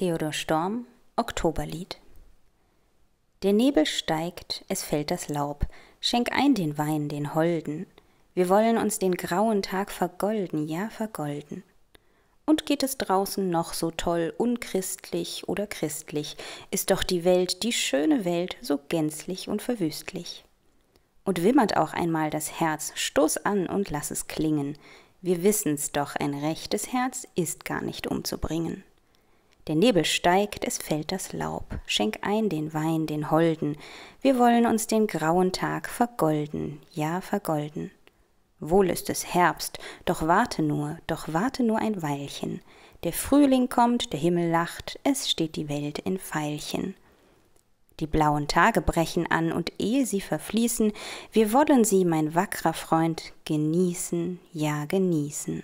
Theodor Storm Oktoberlied Der Nebel steigt, es fällt das Laub, schenk ein den Wein den Holden, wir wollen uns den grauen Tag vergolden, ja vergolden. Und geht es draußen noch so toll, unchristlich oder christlich, ist doch die Welt, die schöne Welt, so gänzlich und verwüstlich. Und wimmert auch einmal das Herz, stoß an und lass es klingen, wir wissen's doch, ein rechtes Herz ist gar nicht umzubringen. Der Nebel steigt, es fällt das Laub. Schenk ein den Wein, den Holden. Wir wollen uns den grauen Tag vergolden, ja vergolden. Wohl ist es Herbst, doch warte nur, doch warte nur ein Weilchen. Der Frühling kommt, der Himmel lacht, es steht die Welt in Veilchen. Die blauen Tage brechen an, und ehe sie verfließen, wir wollen sie, mein wackrer Freund, genießen, ja genießen.